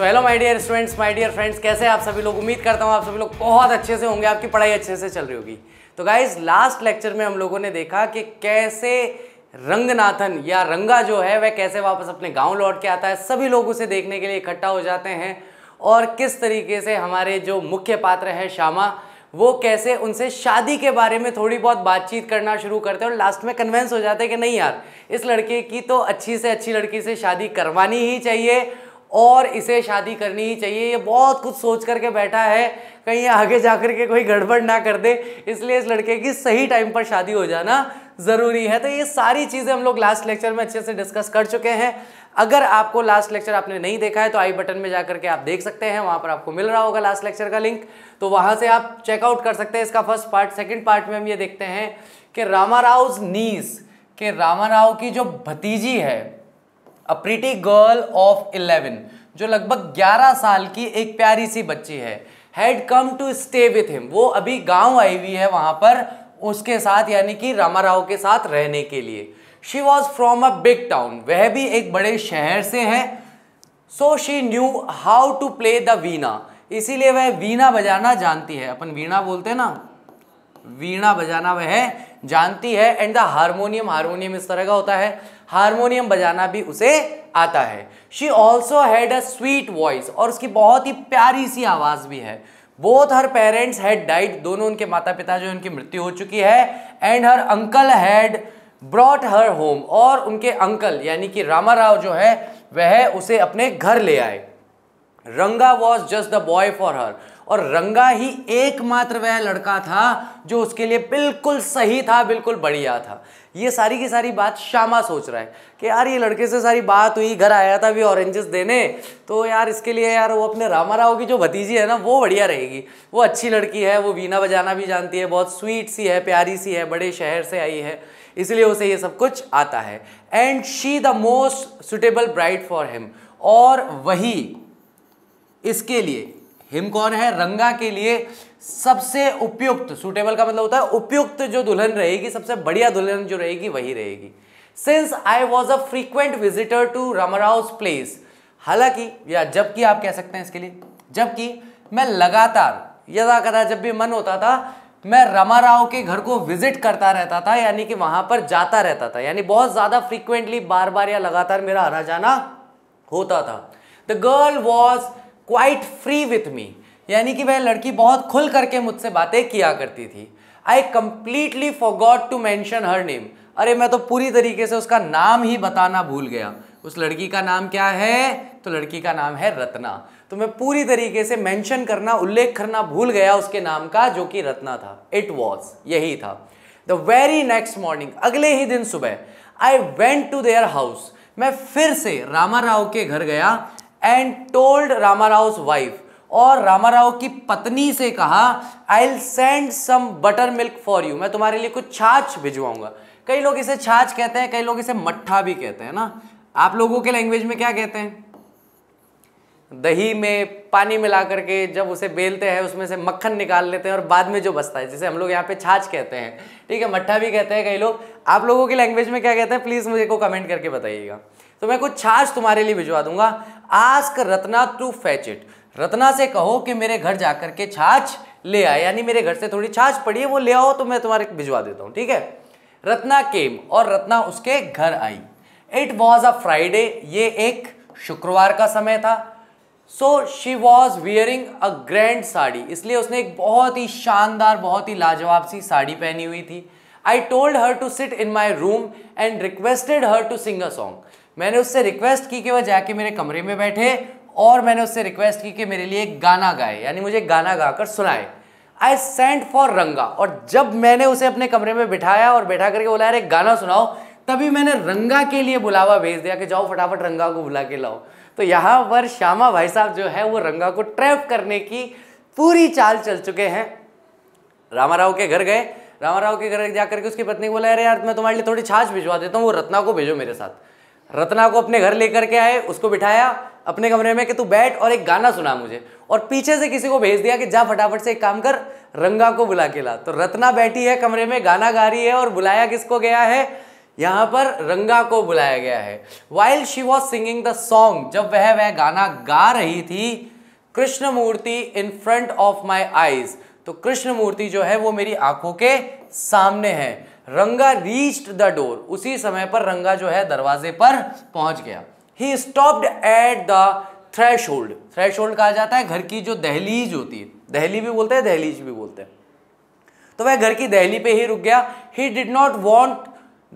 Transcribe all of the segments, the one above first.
तो hello my dear students my dear friends कैसे आप सभी लोग उम्मीद करता हूँ आप सभी लोग बहुत अच्छे से होंगे आपकी पढ़ाई अच्छे से चल रही होगी तो गाइज लास्ट लेक्चर में हम लोगों ने देखा कि कैसे रंगनाथन या रंगा जो है वह कैसे वापस अपने गाँव लौट के आता है सभी लोग उसे देखने के लिए इकट्ठा हो जाते हैं और किस तरीके से हमारे जो मुख्य पात्र हैं श्यामा वो कैसे उनसे शादी के बारे में थोड़ी बहुत बातचीत करना शुरू करते हैं और लास्ट में कन्वेंस हो जाते हैं कि नहीं यार इस लड़के की तो अच्छी से अच्छी लड़की से शादी करवानी ही चाहिए और इसे शादी करनी ही चाहिए ये बहुत कुछ सोच करके बैठा है कहीं आगे कर के कोई गड़बड़ ना कर दे इसलिए इस लड़के की सही टाइम पर शादी हो जाना ज़रूरी है तो ये सारी चीज़ें हम लोग लास्ट लेक्चर में अच्छे से डिस्कस कर चुके हैं अगर आपको लास्ट लेक्चर आपने नहीं देखा है तो आई बटन में जा करके आप देख सकते हैं वहाँ पर आपको मिल रहा होगा लास्ट लेक्चर का लिंक तो वहाँ से आप चेकआउट कर सकते हैं इसका फर्स्ट पार्ट सेकेंड पार्ट में हम ये देखते हैं कि रामा राव नीस के रामा राव की जो भतीजी है a pretty girl of eleven जो लगभग ग्यारह साल की एक प्यारी सी बच्ची है had come to stay with him वो अभी गांव आई हुई है वहां पर उसके साथ यानी कि रामा राव के साथ रहने के लिए she was from a big town वह भी एक बड़े शहर से है so she knew how to play the veena इसीलिए वह वीणा बजाना जानती है अपन वीणा बोलते हैं ना वीणा बजाना वह जानती है एंड द हारमोनियम हारमोनियम इस तरह का होता है हारमोनियम बजाना भी उसे आता है she also had a sweet voice और उसकी बहुत ही प्यारी सी आवाज़ भी है both her parents had died दोनों उनके माता पिता जो उनकी मृत्यु हो चुकी है and her uncle had brought her home और उनके अंकल यानी कि रामा राव जो है वह उसे अपने घर ले आए Ranga was just the boy for her और रंगा ही एकमात्र वह लड़का था जो उसके लिए बिल्कुल सही था बिल्कुल बढ़िया था ये सारी की सारी बात श्यामा सोच रहा है कि यार ये लड़के से सारी बात हुई घर आया था अभी ऑरेंजेस देने तो यार इसके लिए यार वो अपने रामा राव की जो भतीजी है ना वो बढ़िया रहेगी वो अच्छी लड़की है वो वीना बजाना भी जानती है बहुत स्वीट सी है प्यारी सी है बड़े शहर से आई है इसलिए उसे ये सब कुछ आता है and she the most suitable bride for him और वही इसके लिए हिम कौन है रंगा के लिए सबसे उपयुक्त सुटेबल का मतलब होता है उपयुक्त जो दुल्हन रहेगी सबसे बढ़िया दुल्हन जो रहेगी वही रहेगी since I was a frequent visitor to Ramarao's place हालांकि या जबकि आप कह सकते हैं इसके लिए जबकि मैं लगातार यदा कदा जब भी मन होता था मैं रमा राव के घर को विजिट करता रहता था यानी कि वहां पर जाता रहता था यानी बहुत ज़्यादा फ्रीक्वेंटली बार बार या लगातार मेरा आना जाना होता था the girl was quite free with me यानी कि वह लड़की बहुत खुल करके मुझसे बातें किया करती थी I completely forgot to mention her name अरे मैं तो पूरी तरीके से उसका नाम ही बताना भूल गया उस लड़की का नाम क्या है तो लड़की का नाम है रत्ना तो मैं पूरी तरीके से मेंशन करना उल्लेख करना भूल गया उसके नाम का जो कि रत्ना था इट वॉज यही था द वेरी नेक्स्ट मॉर्निंग अगले ही दिन सुबह I went to their house मैं फिर से रामा राव के घर गया and told Rama Rao wife और रामाराव की पत्नी से कहा I will send some butter milk for you मैं तुम्हारे लिए कुछ छाछ भिजवाऊंगा कई लोग इसे छाछ कहते हैं कई लोग इसे मट्ठा भी कहते हैं ना आप लोगों के लैंग्वेज में क्या कहते हैं दही में पानी मिला करके जब उसे बेलते हैं उसमें से मक्खन निकाल लेते हैं और बाद में जो बसता है जिसे हम लोग यहाँ पे छाछ कहते हैं ठीक है मट्ठा भी कहते हैं कई लोग आप लोगों की लैंग्वेज में क्या कहते हैं प्लीज़ मुझे को कमेंट करके बताइएगा तो मैं कुछ छाछ तुम्हारे लिए भिजवा दूंगा ask Ratna to fetch it Ratna से कहो कि मेरे घर जाकर के छाछ ले आए यानी मेरे घर से थोड़ी छाछ पड़ी है वो ले आओ तो मैं तुम्हारे भिजवा देता हूँ ठीक है रत्ना केम और रत्ना उसके घर आई इट वॉज अ फ्राइडे ये एक शुक्रवार का समय था so she was wearing a grand sari इसलिए उसने एक बहुत ही शानदार बहुत ही लाजवाब सी साड़ी पहनी हुई थी I told her to sit in my room and requested her to sing a song मैंने उससे रिक्वेस्ट की कि वह जाके मेरे कमरे में बैठे और मैंने उससे रिक्वेस्ट की कि मेरे लिए एक गाना गाए यानी मुझे गाना गाकर सुनाए आई सेंट फॉर रंगा और जब मैंने उसे अपने कमरे में बिठाया और बैठा करके बोला अरे गाना सुनाओ तभी मैंने रंगा के लिए बुलावा भेज दिया कि जाओ फटाफट रंगा को बुला के लाओ तो यहाँ पर श्यामा भाई साहब जो है वो रंगा को ट्रैप करने की पूरी चाल चल चुके हैं रामा राव के घर गए रामा राव के घर जाकर के उसकी पत्नी को बोला अरे यार मैं तुम्हारे लिए थोड़ी छाछ भिजवा देता हूँ वो रत्ना को भेजो मेरे साथ रत्ना को अपने घर लेकर के आए उसको बिठाया अपने कमरे में कि तू बैठ और एक गाना सुना मुझे और पीछे से किसी को भेज दिया कि जा फटाफट से एक काम कर रंगा को बुला के ला तो रत्ना बैठी है कमरे में गाना गा रही है और बुलाया किसको गया है यहाँ पर रंगा को बुलाया गया है while she was singing the song जब वह वह गाना गा रही थी Krishna Murthy in front of my eyes तो कृष्ण मूर्ति जो है वो मेरी आंखों के सामने है रंगा रीच्ड द डोर उसी समय पर रंगा जो है दरवाजे पर पहुंच गया he stopped at the threshold threshold कहा जाता है घर की जो दहलीज होती है दहली भी बोलते हैं दहलीज भी बोलते हैं तो वह घर की दहली पे ही रुक गया he did not want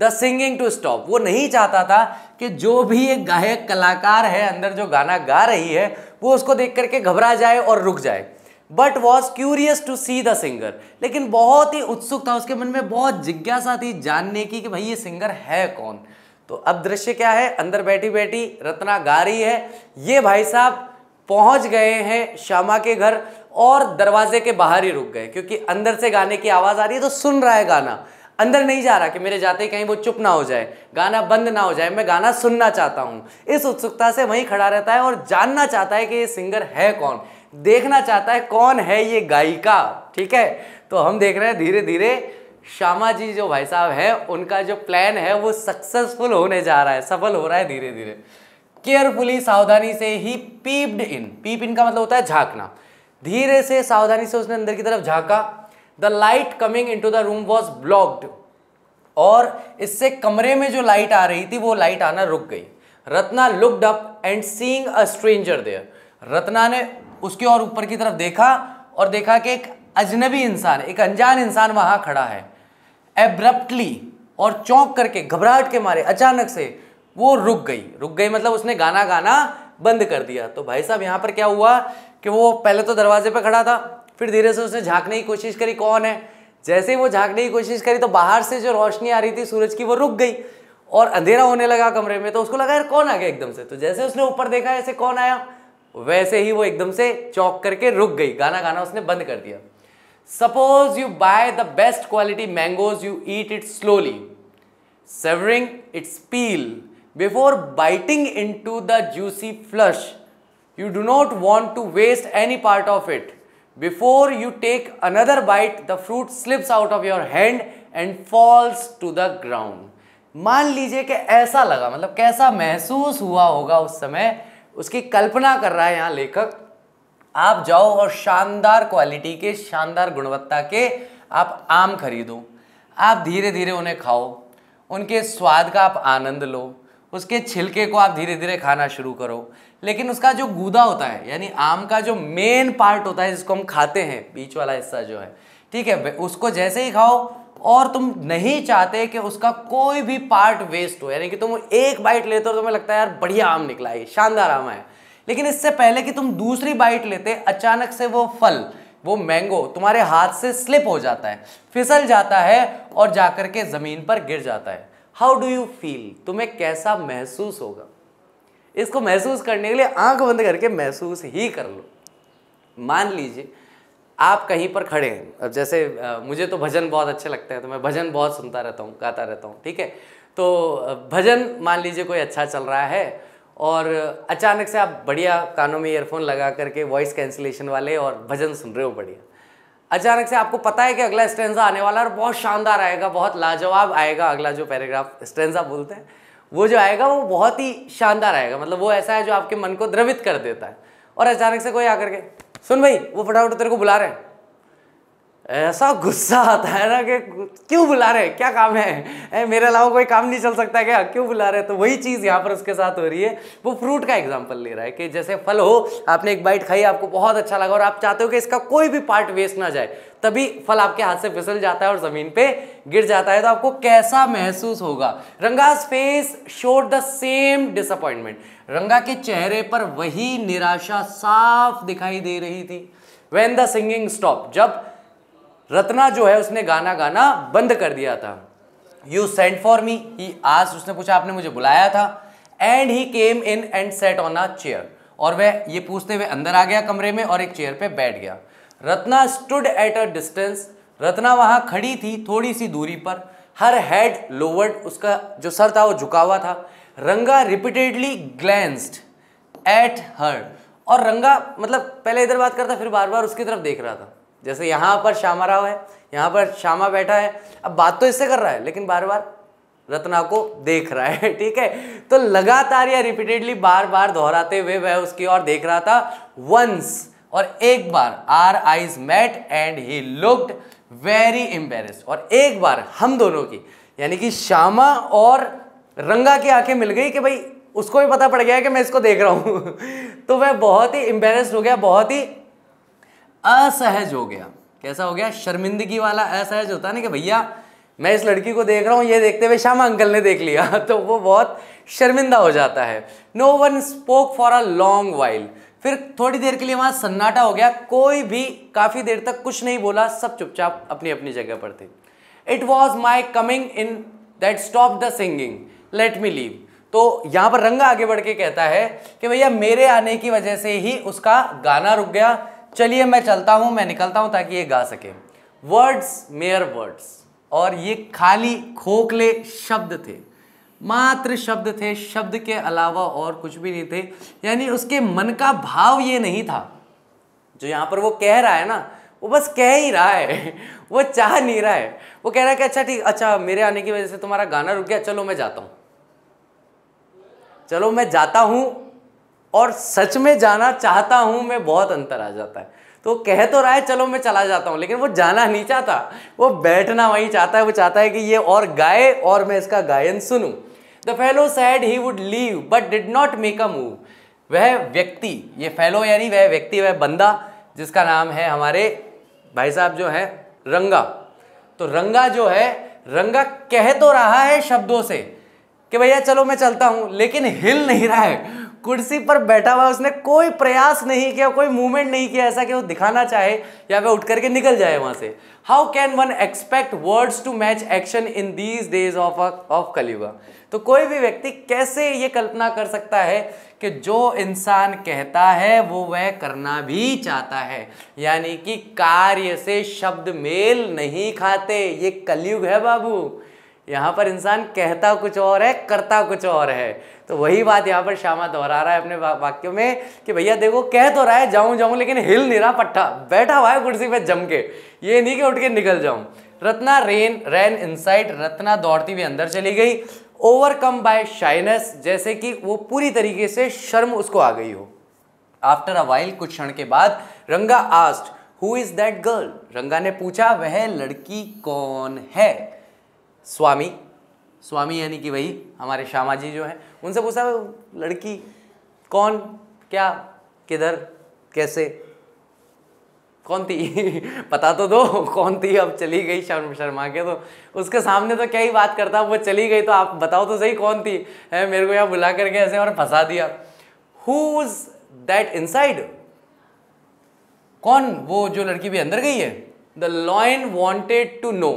the singing to stop वो नहीं चाहता था कि जो भी एक गायक कलाकार है अंदर जो गाना गा रही है वो उसको देख करके घबरा जाए और रुक जाए but was curious to see the singer लेकिन बहुत ही उत्सुक था उसके मन में बहुत जिज्ञासा थी जानने की कि भाई ये सिंगर है कौन तो अब दृश्य क्या है अंदर बैठी बैठी रत्ना गा रही है ये भाई साहब पहुंच गए हैं श्यामा के घर और दरवाजे के बाहर ही रुक गए क्योंकि अंदर से गाने की आवाज़ आ रही है तो सुन रहा है गाना अंदर नहीं जा रहा कि मेरे जाते कहीं वो चुप ना हो जाए गाना बंद ना हो जाए मैं गाना सुनना चाहता हूँ इस उत्सुकता से वहीं खड़ा रहता है और जानना चाहता है कि ये सिंगर है कौन देखना चाहता है कौन है ये गायिका ठीक है तो हम देख रहे हैं धीरे धीरे श्यामा जी जो भाई साहब हैं उनका जो प्लान है वो सक्सेसफुल होने जा रहा है सफल हो रहा है धीरे धीरे केयरफुली सावधानी से ही पीप्ड इन पीप इन का मतलब होता है झांकना धीरे से सावधानी से उसने अंदर की तरफ झांका the light coming into the room was blocked और इससे कमरे में जो लाइट आ रही थी वो लाइट आना रुक गई Ratna looked up and seen a stranger there Ratna ने उसके और ऊपर की तरफ देखा और देखा कि एक अजनबी इंसान एक अनजान इंसान वहां खड़ा है एब्रप्टली और चौंक करके घबराहट के मारे अचानक से वो रुक गई रुक गई मतलब उसने गाना गाना बंद कर दिया तो भाई साहब यहाँ पर क्या हुआ कि वो पहले तो दरवाजे पर खड़ा था फिर धीरे से उसने झांकने की कोशिश करी कौन है जैसे ही वो झांकने की कोशिश करी तो बाहर से जो रोशनी आ रही थी सूरज की वो रुक गई और अंधेरा होने लगा कमरे में तो उसको लगा यार कौन आ गया एकदम से तो जैसे उसने ऊपर देखा ऐसे कौन आया वैसे ही वो एकदम से चौंक करके रुक गई गाना गाना उसने बंद कर दिया Suppose you buy the best quality mangoes, you eat it slowly, severing its peel before biting into the juicy flesh. You do not want to waste any part of it. Before you take another bite, the fruit slips out of your hand and falls to the ground. मान लीजिए कि ऐसा लगा मतलब कैसा महसूस हुआ होगा उस समय उसकी कल्पना कर रहा है यहाँ लेखक आप जाओ और शानदार क्वालिटी के शानदार गुणवत्ता के आप आम खरीदो आप धीरे धीरे उन्हें खाओ उनके स्वाद का आप आनंद लो उसके छिलके को आप धीरे धीरे खाना शुरू करो लेकिन उसका जो गूदा होता है यानी आम का जो मेन पार्ट होता है जिसको हम खाते हैं बीच वाला हिस्सा जो है ठीक है उसको जैसे ही खाओ और तुम नहीं चाहते कि उसका कोई भी पार्ट वेस्ट हो यानी कि तुम एक बाइट लेते हो तो तुम्हें लगता है यार बढ़िया आम निकला है शानदार आम है लेकिन इससे पहले कि तुम दूसरी बाइट लेते अचानक से वो फल वो मैंगो तुम्हारे हाथ से स्लिप हो जाता है फिसल जाता है और जाकर के ज़मीन पर गिर जाता है हाउ डू यू फील तुम्हें कैसा महसूस होगा इसको महसूस करने के लिए आंख बंद करके महसूस ही कर लो मान लीजिए आप कहीं पर खड़े हैं अब जैसे आ, मुझे तो भजन बहुत अच्छे लगते हैं तो मैं भजन बहुत सुनता रहता हूँ गाता रहता हूँ ठीक है तो भजन मान लीजिए कोई अच्छा चल रहा है और अचानक से आप बढ़िया कानों में ईयरफोन लगा करके वॉइस कैंसिलेशन वाले और भजन सुन रहे हो बढ़िया अचानक से आपको पता है कि अगला स्टेंजा आने वाला है और बहुत शानदार आएगा बहुत लाजवाब आएगा अगला जो पैराग्राफ स्टेंजा बोलते हैं वो जो आएगा वो बहुत ही शानदार आएगा मतलब वो ऐसा है जो आपके मन को द्रवित कर देता है और अचानक से कोई आकर के सुन भाई वो फटाफट तेरे को बुला रहे हैं ऐसा गुस्सा आता है ना कि क्यों बुला रहे क्या काम है ए, मेरे अलावा कोई काम नहीं चल सकता क्या क्यों बुला रहे तो वही चीज़ यहाँ पर उसके साथ हो रही है वो फ्रूट का एग्जाम्पल ले रहा है कि जैसे फल हो आपने एक बाइट खाई आपको बहुत अच्छा लगा और आप चाहते हो कि इसका कोई भी पार्ट वेस्ट ना जाए तभी फल आपके हाथ से फिसल जाता है और ज़मीन पे गिर जाता है तो आपको कैसा महसूस होगा Ranga's face showed the same disappointment Ranga के चेहरे पर वही निराशा साफ दिखाई दे रही थी वेन द सिंगिंग स्टॉप जब रत्ना जो है उसने गाना गाना बंद कर दिया था you sent for me he आज उसने पूछा आपने मुझे बुलाया था and he came in and sat on a chair और वह ये पूछते हुए अंदर आ गया कमरे में और एक चेयर पे बैठ गया Ratna stood at a distance Ratna वहाँ खड़ी थी थोड़ी सी दूरी पर हर हेड लोवर्ड उसका जो सर था वो झुका हुआ था रंगा रिपीटेडली ग्लैंस्ड एट हर और रंगा मतलब पहले इधर बात करता फिर बार बार उसकी तरफ देख रहा था जैसे यहाँ पर श्यामा राव है यहाँ पर श्यामा बैठा है अब बात तो इससे कर रहा है लेकिन बार बार रत्ना को देख रहा है ठीक है तो लगातार या रिपीटेडली बार बार दोहराते हुए वह उसकी ओर देख रहा था वंस और एक बार our eyes met and he looked very embarrassed और एक बार हम दोनों की यानी कि श्यामा और रंगा की आंखें मिल गई कि भाई उसको भी पता पड़ गया कि मैं इसको देख रहा हूँ तो वह बहुत ही एम्बेरस्ड हो गया बहुत ही असहज हो गया कैसा हो गया शर्मिंदगी वाला असहज होता है ना कि भैया मैं इस लड़की को देख रहा हूँ ये देखते हुए श्यामा अंकल ने देख लिया तो वो बहुत शर्मिंदा हो जाता है no one spoke for a long while फिर थोड़ी देर के लिए वहाँ सन्नाटा हो गया कोई भी काफ़ी देर तक कुछ नहीं बोला सब चुपचाप अपनी अपनी जगह पर थे it was my coming in that stop the singing let me leave तो यहाँ पर रंगा आगे बढ़ के कहता है कि भैया मेरे आने की वजह से ही उसका गाना रुक गया चलिए मैं चलता हूँ मैं निकलता हूँ ताकि ये गा सके वर्ड्स मेयर वर्ड्स और ये खाली खोखले शब्द थे मात्र शब्द थे शब्द के अलावा और कुछ भी नहीं थे यानी उसके मन का भाव ये नहीं था जो यहाँ पर वो कह रहा है ना वो बस कह ही रहा है वो चाह नहीं रहा है वो कह रहा है कि अच्छा ठीक अच्छा मेरे आने की वजह से तुम्हारा गाना रुक गया चलो मैं जाता हूँ चलो मैं जाता हूँ और सच में जाना चाहता हूँ मैं बहुत अंतर आ जाता है तो कह तो रहा है चलो मैं चला जाता हूँ लेकिन वो जाना नहीं चाहता वो बैठना वहीं चाहता है वो चाहता है कि ये और गाए और मैं इसका गायन सुनूँ the fellow said he would leave but did not make a move वह व्यक्ति ये फेलो यानी वह व्यक्ति वह बंदा जिसका नाम है हमारे भाई साहब जो है रंगा तो रंगा जो है रंगा कह तो रहा है शब्दों से कि भैया चलो मैं चलता हूँ लेकिन हिल नहीं रहा है कुर्सी पर बैठा हुआ उसने कोई प्रयास नहीं किया कोई मूवमेंट नहीं किया ऐसा कि वो दिखाना चाहे या वह उठ करके निकल जाए वहां से how can one expect words to match action in these days of of Kaliyuga तो कोई भी व्यक्ति कैसे ये कल्पना कर सकता है कि जो इंसान कहता है वो वह करना भी चाहता है यानी कि कार्य से शब्द मेल नहीं खाते ये कलयुग है बाबू यहाँ पर इंसान कहता कुछ और है करता कुछ और है तो वही बात यहाँ पर श्यामा दोहरा रहा है अपने वाक्यों में कि भैया देखो कह तो रहा है जाऊं जाऊं लेकिन हिल नहीं रहा पट्टा बैठा हुआ है कुर्सी पे जम के ये नहीं कि उठ के निकल जाऊं Ratna ran ran inside Ratna दौड़ती हुई अंदर चली गई ओवरकम बाय शाइनेस जैसे कि वो पूरी तरीके से शर्म उसको आ गई हो आफ्टर अ वाइल कुछ क्षण के बाद Ranga asked who is that girl Ranga ने पूछा वह लड़की कौन है स्वामी स्वामी यानी कि वही हमारे श्यामा जी जो हैं उनसे पूछा लड़की कौन क्या किधर कैसे कौन थी पता तो दो कौन थी अब चली गई शर्म शर्मा के तो उसके सामने तो क्या ही बात करता वो चली गई तो आप बताओ तो सही कौन थी है मेरे को यहाँ बुला करके ऐसे और फंसा दिया हु इज दैट इनसाइड कौन वो जो लड़की भी अंदर गई है the lion wanted to know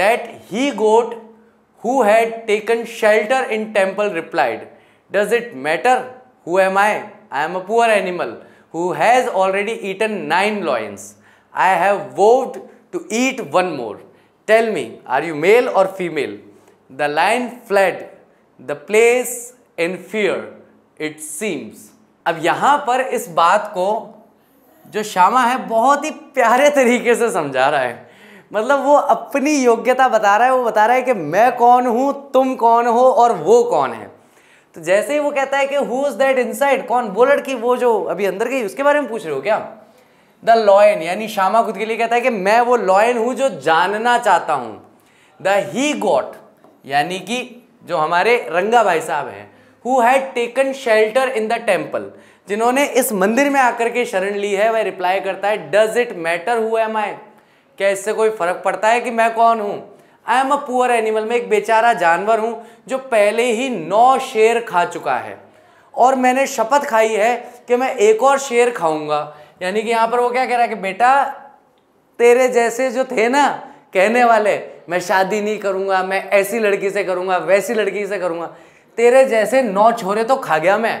that he goat who had taken shelter in temple replied, Does it matter? Who am I? I am a poor animal who has already eaten nine loins. I have vowed to eat one more. Tell me, are you male or female? The lion fled the place in fear, it seems. अब यहाँ पर इस बात को जो श्यामा है बहुत ही प्यारे तरीके से समझा रहा है मतलब वो अपनी योग्यता बता रहा है वो बता रहा है कि मैं कौन हूँ तुम कौन हो और वो कौन है तो जैसे ही वो कहता है कि हु इज़ दैट इनसाइड कौन वो लड़की वो जो अभी अंदर गई उसके बारे में पूछ रहे हो क्या द लॉयन यानी श्यामा खुद के लिए कहता है कि मैं वो लॉयन हूँ जो जानना चाहता हूँ द ही गॉट यानी कि जो हमारे रंगा भाई साहब हैं who had taken shelter in the temple जिन्होंने इस मंदिर में आकर के शरण ली है वह रिप्लाई करता है does it matter who am I क्या इससे कोई फर्क पड़ता है कि मैं कौन हूँ I am a poor animal मैं एक बेचारा जानवर हूं जो पहले ही नौ शेर खा चुका है और मैंने शपथ खाई है कि मैं एक और शेर खाऊंगा यानी कि यहाँ पर वो क्या कह रहा है कि बेटा तेरे जैसे जो थे ना कहने वाले मैं शादी नहीं करूंगा मैं ऐसी लड़की से करूँगा वैसी लड़की से करूंगा तेरे जैसे नौ छोरे तो खा गया मैं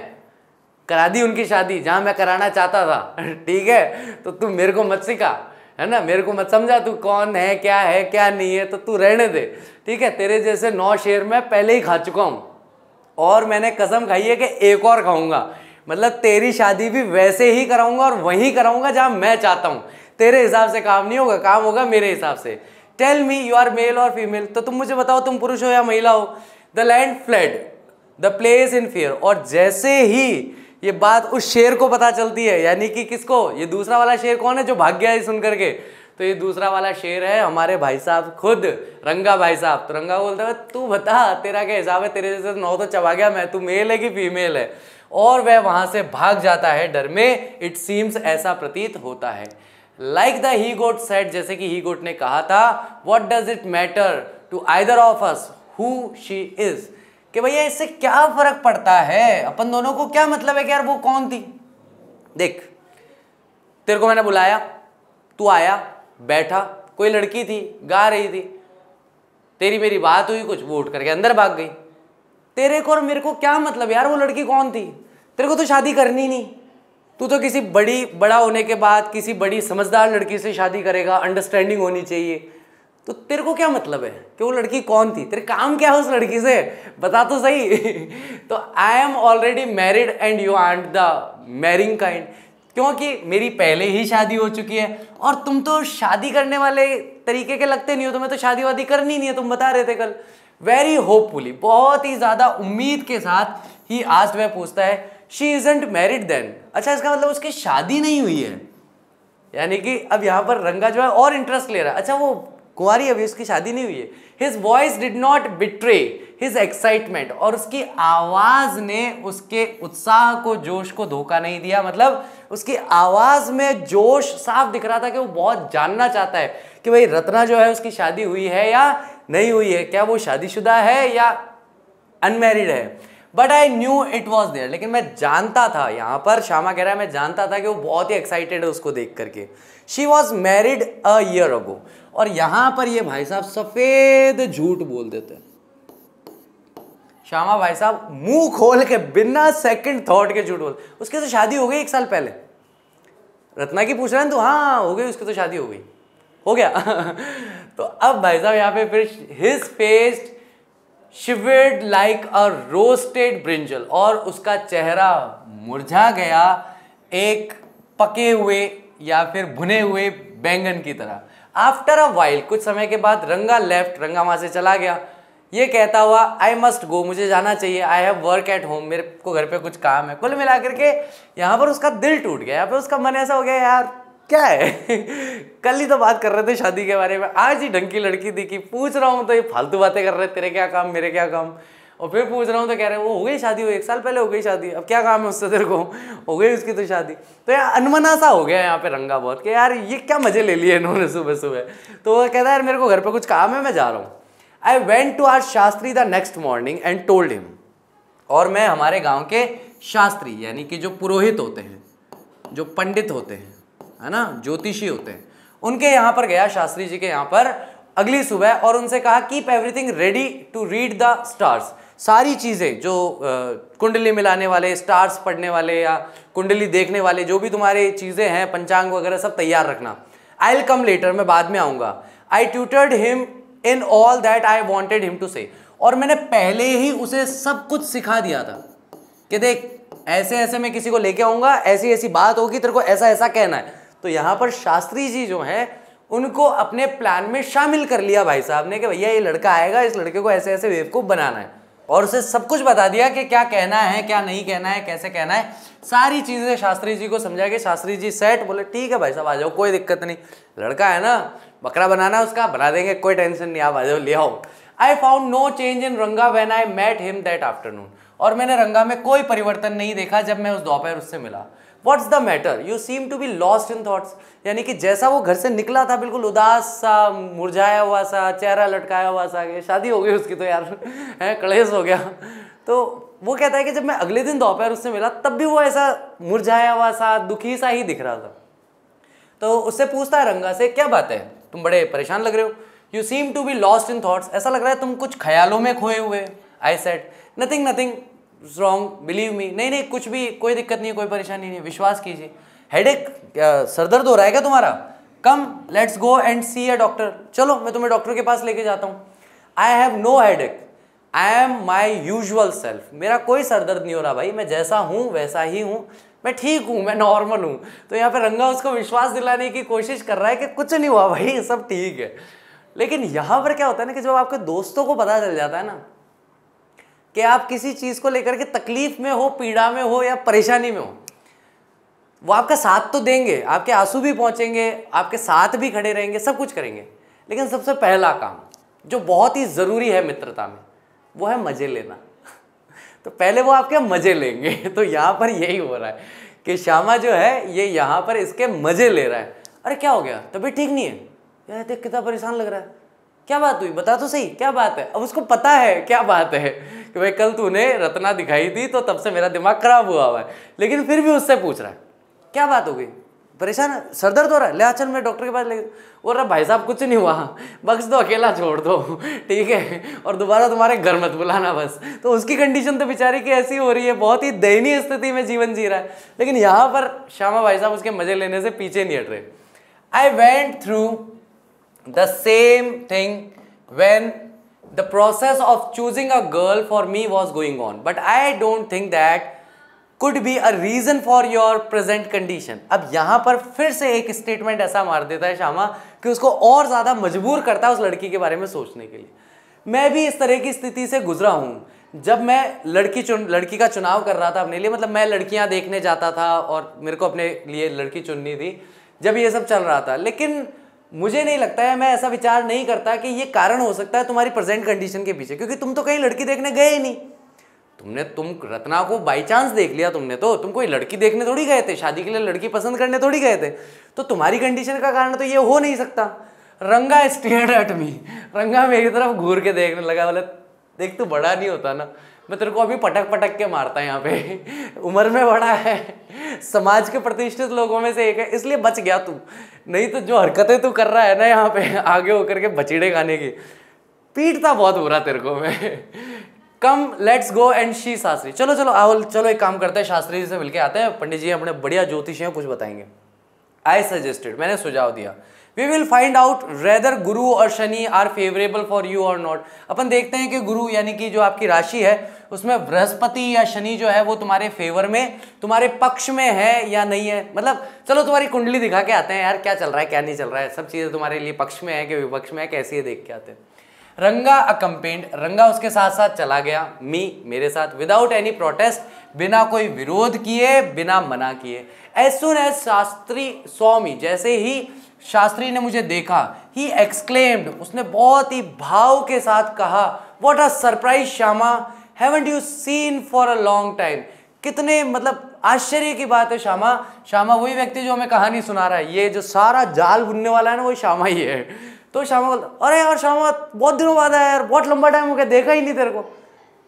करा दी उनकी शादी जहां मैं कराना चाहता था ठीक है तो तू मेरे को मत सिखा है ना मेरे को मत समझा तू कौन है क्या है क्या नहीं है तो तू रहने दे ठीक है तेरे जैसे नौ शेर मैं पहले ही खा चुका हूँ और मैंने कसम खाई है कि एक और खाऊंगा मतलब तेरी शादी भी वैसे ही कराऊंगा और वहीं कराऊंगा जहाँ मैं चाहता हूँ तेरे हिसाब से काम नहीं होगा काम होगा मेरे हिसाब से tell me you are male और फीमेल तो तुम मुझे बताओ तुम पुरुष हो या महिला हो the lamb fled the place in fear और जैसे ही ये बात उस शेर को पता चलती है यानी कि किसको ये दूसरा वाला शेर कौन है जो भाग गया है सुन करके तो ये दूसरा वाला शेर है हमारे भाई साहब खुद रंगा भाई साहब तो रंगा बोलता है तू बता तेरा क्या हिसाब है तेरे जैसे तो नौ तो चबा गया मैं तू मेल है कि फीमेल है और वह वहां से भाग जाता है डर में इट सीम्स ऐसा प्रतीत होता है like the he goat said जैसे कि ही गोट ने कहा था what does it matter to either of us who she is कि भैया इससे क्या फर्क पड़ता है अपन दोनों को क्या मतलब है कि यार वो कौन थी देख तेरे को मैंने बुलाया तू आया बैठा कोई लड़की थी गा रही थी तेरी मेरी बात हुई कुछ वो उठ करके अंदर भाग गई तेरे को और मेरे को क्या मतलब यार वो लड़की कौन थी तेरे को तो शादी करनी नहीं तू तो किसी बड़ी बड़ा होने के बाद किसी बड़ी समझदार लड़की से शादी करेगा अंडरस्टैंडिंग होनी चाहिए तो तेरे को क्या मतलब है कि वो लड़की कौन थी तेरे काम क्या है उस लड़की से बता तो सही तो I am already married and you aren't the marrying kind क्योंकि मेरी पहले ही शादी हो चुकी है और तुम तो शादी करने वाले तरीके के लगते नहीं हो तुम्हें तो शादी वादी करनी नहीं है तुम बता रहे थे कल वेरी होपफुली बहुत ही ज़्यादा उम्मीद के साथ ही आज वह पूछता है शी इजेंट मैरिड देन अच्छा इसका मतलब उसकी शादी नहीं हुई है यानी कि अब यहाँ पर रंगा जो है और इंटरेस्ट ले रहा है अच्छा वो कुंवारी अभी उसकी शादी नहीं हुई है his voice did not betray his excitement और उसकी आवाज ने उसके उत्साह को जोश को धोखा नहीं दिया मतलब उसकी आवाज में जोश साफ दिख रहा था कि वो बहुत जानना चाहता है कि भाई रत्ना जो है उसकी शादी हुई है या नहीं हुई है क्या वो शादीशुदा है या अनमेरिड है but I knew it was there लेकिन मैं जानता था यहाँ पर श्यामा कह रहा है मैं जानता था कि वो बहुत ही एक्साइटेड है उसको देख करके she was married a year ago और यहां पर ये भाई साहब सफेद झूठ बोल देते श्यामा भाई साहब मुंह खोल के बिना सेकंड थॉट के झूठ बोल उसके तो शादी हो गई एक साल पहले रत्ना की पूछ रहे हैं तो हाँ हो गई उसकी तो शादी हो गई हो गया तो अब भाई साहब यहाँ पे फिर his face shrivelled like a roasted brinjal और उसका चेहरा मुरझा गया एक पके हुए या फिर भुने हुए बैंगन की तरह आफ्टर अ वाइल कुछ समय के बाद रंगा लेफ्ट रंगा वहाँ से चला गया ये कहता हुआ आई मस्ट गो मुझे जाना चाहिए I have work at home मेरे को घर पे कुछ काम है कुल मिला करके यहाँ पर उसका दिल टूट गया यहाँ पर उसका मन ऐसा हो गया यार क्या है कल ही तो बात कर रहे थे शादी के बारे में आज ही ढंग की लड़की दिखी पूछ रहा हूँ तो ये फालतू बातें कर रहे तेरे क्या काम मेरे क्या काम और फिर पूछ रहा हूँ तो कह रहे हैं वो हो गई शादी हो एक साल पहले हो गई शादी अब क्या काम है उससे तेरे को हो गई उसकी तो शादी तो यार अनमना सा हो गया यहाँ पे रंगा बहुत कि यार ये क्या मज़े ले लिए इन्होंने सुबह सुबह तो वो कहता है यार मेरे को घर पर कुछ काम है मैं जा रहा हूँ I went to R Shastri the next morning and told him और मैं हमारे गाँव के शास्त्री यानी कि जो पुरोहित होते हैं जो पंडित होते हैं है ना ज्योतिषी होते हैं उनके यहाँ पर गया शास्त्री जी के यहाँ पर अगली सुबह और उनसे कहा keep everything ready to read the stars सारी चीज़ें जो कुंडली मिलाने वाले स्टार्स पढ़ने वाले या कुंडली देखने वाले जो भी तुम्हारे चीज़ें हैं पंचांग वगैरह सब तैयार रखना आई विल कम लेटर मैं बाद में आऊँगा I tutored him in all that I wanted him to say और मैंने पहले ही उसे सब कुछ सिखा दिया था कि देख ऐसे ऐसे मैं किसी को लेके आऊँगा ऐसी ऐसी बात होगी तेरे को ऐसा ऐसा कहना है तो यहाँ पर शास्त्री जी जो हैं उनको अपने प्लान में शामिल कर लिया भाई साहब ने कि भैया ये लड़का आएगा इस लड़के को ऐसे ऐसे वेव को बनाना है और उसे सब कुछ बता दिया कि क्या कहना है क्या नहीं कहना है कैसे कहना है सारी चीज़ें शास्त्री जी को समझा के शास्त्री जी सेट बोले ठीक है भाई साहब आ जाओ कोई दिक्कत नहीं लड़का है ना बकरा बनाना उसका बना देंगे कोई टेंशन नहीं आप आ जाओ ले आओ I found no change in Ranga when I met him that afternoon और मैंने रंगा में कोई परिवर्तन नहीं देखा जब मैं उस दोपहर उससे मिला what's the matter you seem to be lost in thoughts यानी कि जैसा वो घर से निकला था बिल्कुल उदास सा मुरझाया हुआ सा चेहरा लटकाया हुआ सा शादी हो गई उसकी तो यार है कलेश हो गया तो वो कहता है कि जब मैं अगले दिन दोपहर उससे मिला तब भी वो ऐसा मुरझाया हुआ सा दुखी सा ही दिख रहा था तो उससे पूछता है रंगा से क्या बात है तुम बड़े परेशान लग रहे हो you seem to be lost in thoughts ऐसा लग रहा है तुम कुछ ख्यालों में खोए हुए I said nothing nothing wrong believe me नहीं नहीं कुछ भी कोई दिक्कत नहीं है कोई परेशानी नहीं है विश्वास कीजिए हेडेक सरदर्द हो रहा है क्या तुम्हारा come let's go and see a doctor चलो मैं तुम्हें डॉक्टर के पास लेके जाता हूँ I have no headache I am my usual self मेरा कोई सरदर्द नहीं हो रहा भाई मैं जैसा हूँ वैसा ही हूँ मैं ठीक हूँ मैं नॉर्मल हूँ तो यहाँ पे रंगा उसको विश्वास दिलाने की कोशिश कर रहा है कि कुछ नहीं हुआ भाई सब ठीक है लेकिन यहाँ पर क्या होता है ना कि जब आपके दोस्तों को पता चल जाता है ना कि आप किसी चीज़ को लेकर के तकलीफ में हो पीड़ा में हो या परेशानी में हो वो आपका साथ तो देंगे आपके आंसू भी पहुंचेंगे आपके साथ भी खड़े रहेंगे सब कुछ करेंगे लेकिन सबसे पहला काम जो बहुत ही ज़रूरी है मित्रता में वो है मज़े लेना तो पहले वो आपके मज़े लेंगे तो यहां पर यही हो रहा है कि श्यामा जो है ये यहाँ पर इसके मज़े ले रहा है अरे क्या हो गया तभी ठीक नहीं है यार देख कितना परेशान लग रहा है क्या बात हुई बता तो सही क्या बात है अब उसको पता है क्या बात है कि भाई कल तूने रत्ना दिखाई दी तो तब से मेरा दिमाग खराब हुआ हुआ है लेकिन फिर भी उससे पूछ रहा है क्या बात हो गई परेशान सर दर्द हो रहा है ले चल मैं डॉक्टर के पास ले और रहा भाई साहब कुछ नहीं हुआ बख्श दो अकेला छोड़ दो ठीक है और दोबारा तुम्हारे घर मत बुलाना बस तो उसकी कंडीशन तो बेचारे की ऐसी हो रही है बहुत ही दयनीय स्थिति में जीवन जी रहा है लेकिन यहाँ पर श्यामा भाई साहब उसके मजे लेने से पीछे नहीं हट रहे I went through the same thing when the process of choosing a girl for me was going on but I don't think that could be a reason for your present condition अब यहाँ पर फिर से एक statement ऐसा मार देता है श्यामा कि उसको और ज़्यादा मजबूर करता है उस लड़की के बारे में सोचने के लिए मैं भी इस तरह की स्थिति से गुजरा हूँ जब मैं लड़की चुन लड़की का चुनाव कर रहा था अपने लिए मतलब मैं लड़कियाँ देखने जाता था और मेरे को अपने लिए लड़की चुननी थी जब ये सब चल रहा था लेकिन मुझे नहीं लगता है मैं ऐसा विचार नहीं करता कि ये कारण हो सकता है तुम्हारी प्रेजेंट कंडीशन के पीछे क्योंकि तुम तो कहीं लड़की देखने गए ही नहीं तुमने तुम रत्ना को बाई चांस देख लिया तुमने तो तुम कोई लड़की देखने थोड़ी गए थे शादी के लिए लड़की पसंद करने थोड़ी गए थे तो तुम्हारी कंडीशन का कारण तो ये हो नहीं सकता रंगा स्टेड एट मी रंगा मेरी तरफ घूर के देखने लगा बोले देख तू बड़ा नहीं होता ना मैं तेरे को अभी पटक पटक के मारता है यहाँ पे उम्र में बड़ा है समाज के प्रतिष्ठित लोगों में से एक है इसलिए बच गया तू नहीं तो जो हरकतें तू कर रहा है ना यहाँ पे आगे होकर के बचीड़े खाने की पीटता बहुत हो रहा तेरे को मैं come let's go and she Shastri चलो चलो आओ चलो एक काम करते हैं शास्त्री जी से मिलके आते हैं पंडित जी अपने बढ़िया ज्योतिष हैं कुछ बताएंगे आई सजेस्टेड मैंने सुझाव दिया we will find out rather Guru or Shani are favourable for you or not अपन देखते हैं कि गुरु यानी कि जो आपकी राशि है उसमें बृहस्पति या शनि जो है वो तुम्हारे फेवर में तुम्हारे पक्ष में है या नहीं है मतलब चलो तुम्हारी कुंडली दिखा के आते हैं यार क्या चल रहा है क्या नहीं चल रहा है सब चीज़ें तुम्हारे लिए पक्ष में है कि विपक्ष में है कैसी है देख के आते हैं रंगा अकम्पेंड रंगा उसके साथ साथ चला गया मी मेरे साथ विदाउट एनी प्रोटेस्ट बिना कोई विरोध किए बिना मना किए as soon as Shastri Swami जैसे ही शास्त्री ने मुझे देखा ही एक्सक्लेम्ड उसने बहुत ही भाव के साथ कहा what a surprise Shyama haven't you seen for a long time कितने मतलब आश्चर्य की बात है श्यामा श्यामा वही व्यक्ति जो हमें कहानी सुना रहा है ये जो सारा जाल बुनने वाला है ना वो श्यामा ही है तो श्यामा बोलता अरे यार श्यामा बहुत दिनों बाद आया यार बहुत लंबा टाइम हो गया देखा ही नहीं तेरे को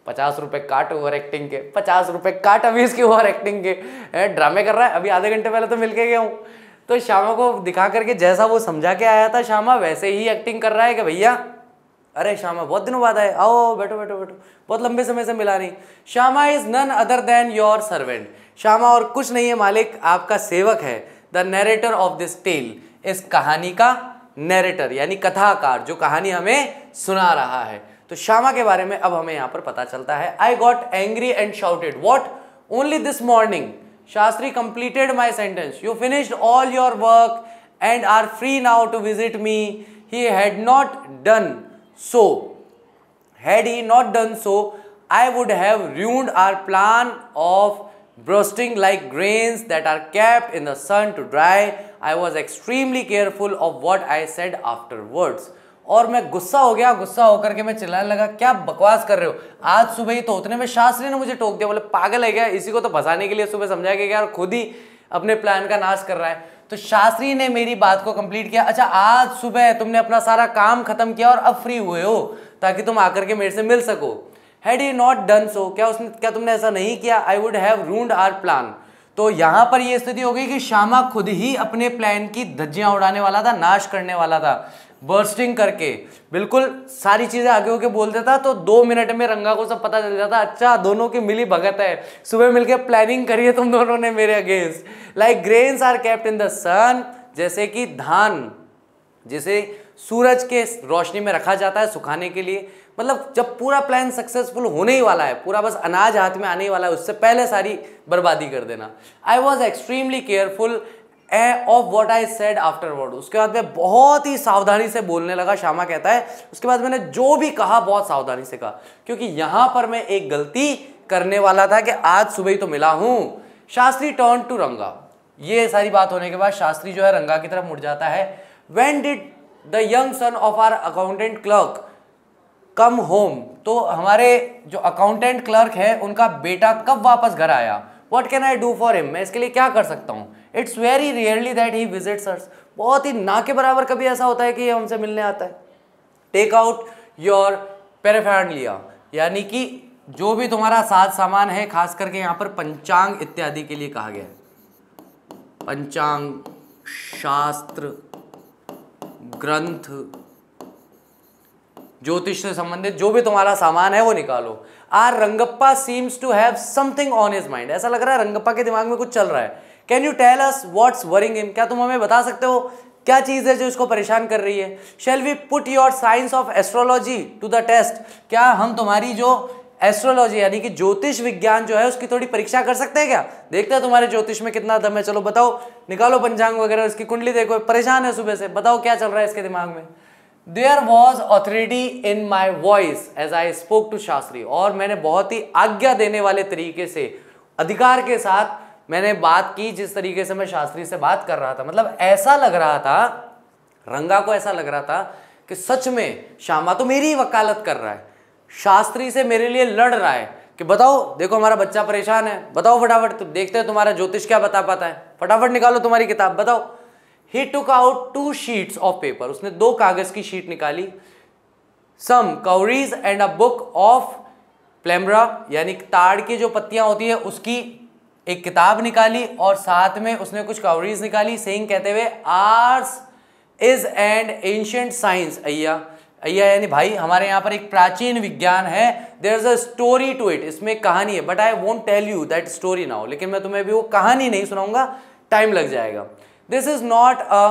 पचास रुपये काट ओवर एक्टिंग के पचास रुपये काट अभी इसकी ओवर एक्टिंग के ड्रामे कर रहा है अभी आधे घंटे पहले तो मिल के गया हूँ तो श्यामा को दिखा करके जैसा वो समझा के आया था श्यामा वैसे ही एक्टिंग कर रहा है कि भैया अरे श्यामा बहुत दिनों बाद आए आओ बैठो बैठो बैठो बहुत लंबे समय से मिला नहीं Shyama is none other than your servant Shyama और कुछ नहीं है मालिक आपका सेवक है the narrator of this tale इस कहानी का नरेटर यानी कथाकार जो कहानी हमें सुना रहा है तो श्यामा के बारे में अब हमें यहाँ पर पता चलता है I got angry and shouted what only this morning Shastri completed my sentence. You finished all your work and are free now to visit me. He had not done so. Had he not done so, I would have ruined our plan of bursting like grains that are kept in the sun to dry. I was extremely careful of what I said afterwards. और मैं गुस्सा हो गया गुस्सा होकर के मैं चिल्लाने लगा क्या बकवास कर रहे हो आज सुबह ही तो उतने में शास्त्री ने मुझे टोक दिया बोले पागल है क्या इसी को तो फंसाने के लिए सुबह समझाया गया और खुद ही अपने प्लान का नाश कर रहा है तो शास्त्री ने मेरी बात को कंप्लीट किया अच्छा आज सुबह तुमने अपना सारा काम खत्म किया और अब फ्री हुए हो ताकि तुम आकर के मेरे से मिल सको had you not done so क्या उसने क्या तुमने ऐसा नहीं किया I would have ruined our plan तो यहाँ पर यह स्थिति हो गई कि श्यामा खुद ही अपने प्लान की धज्जियाँ उड़ाने वाला था नाश करने वाला था बर्स्टिंग करके बिल्कुल सारी चीज़ें आगे होके बोल देता तो दो मिनट में रंगा को सब पता चल जाता अच्छा दोनों की मिली भगत है सुबह मिलके प्लानिंग करिए तुम दोनों ने मेरे against like grains are kept in the sun जैसे कि धान जिसे सूरज के रोशनी में रखा जाता है सुखाने के लिए मतलब जब पूरा प्लान सक्सेसफुल होने ही वाला है पूरा बस अनाज हाथ में आने ही वाला है उससे पहले सारी बर्बादी कर देना I was extremely careful of what I said word उसके बाद मैं बहुत ही सावधानी से बोलने लगा श्यामा कहता है उसके बाद मैंने जो भी कहा बहुत सावधानी से कहा क्योंकि यहां पर मैं एक गलती करने वाला था कि आज सुबह ही तो मिला हूं शास्त्री टर्न टू रंगा ये सारी बात होने के बाद शास्त्री जो है रंगा की तरफ मुड़ जाता है when did the young son of our accountant clerk come home तो हमारे जो अकाउंटेंट क्लर्क है उनका बेटा कब वापस घर आया what can I do for him मैं इसके लिए क्या कर सकता हूँ it's very rarely that he visits us बहुत ही ना के बराबर कभी ऐसा होता है कि ये हमसे मिलने आता है टेक आउट योर लिया यानी कि जो भी तुम्हारा साथ सामान है खास करके यहाँ पर पंचांग इत्यादि के लिए कहा गया है पंचांग शास्त्र ग्रंथ ज्योतिष से संबंधित जो भी तुम्हारा सामान है वो निकालो our Rangappa seems to have something on his mind ऐसा लग रहा है रंगप्पा के दिमाग में कुछ चल रहा है can you tell us what's worrying him क्या तुम हमें बता सकते हो क्या चीज़ है जो इसको परेशान कर रही है shall we put your science of astrology to the test क्या हम तुम्हारी जो एस्ट्रोलॉजी यानी कि ज्योतिष विज्ञान जो है उसकी थोड़ी परीक्षा कर सकते हैं क्या देखते हैं तुम्हारे ज्योतिष में कितना दम है चलो बताओ निकालो पंचांग वगैरह उसकी कुंडली देखो परेशान है सुबह से बताओ क्या चल रहा है इसके दिमाग में there was authority in my voice as I spoke to Shastri और मैंने बहुत ही आज्ञा देने वाले तरीके से अधिकार के साथ मैंने बात की जिस तरीके से मैं शास्त्री से बात कर रहा था मतलब ऐसा लग रहा था रंगा को ऐसा लग रहा था कि सच में श्यामा तो मेरी ही वकालत कर रहा है शास्त्री से मेरे लिए लड़ रहा है कि बताओ देखो हमारा बच्चा परेशान है बताओ फटाफट तो देखते हो तुम्हारा ज्योतिष क्या बता पाता है फटाफट निकालो तुम्हारी किताब बताओ he took out two sheets of paper उसने दो कागज की शीट निकाली some cowries and a book of palmyra यानी ताड़ की जो पत्तियां होती है उसकी एक किताब निकाली और साथ में उसने कुछ कवरीज निकाली सेइंग कहते हुए ours is an ancient science अय्या अय्या यानी भाई हमारे यहाँ पर एक प्राचीन विज्ञान है there is a story to it इसमें एक कहानी है but I won't tell you that story now लेकिन मैं तुम्हें भी वो कहानी नहीं सुनाऊंगा टाइम लग जाएगा this is not a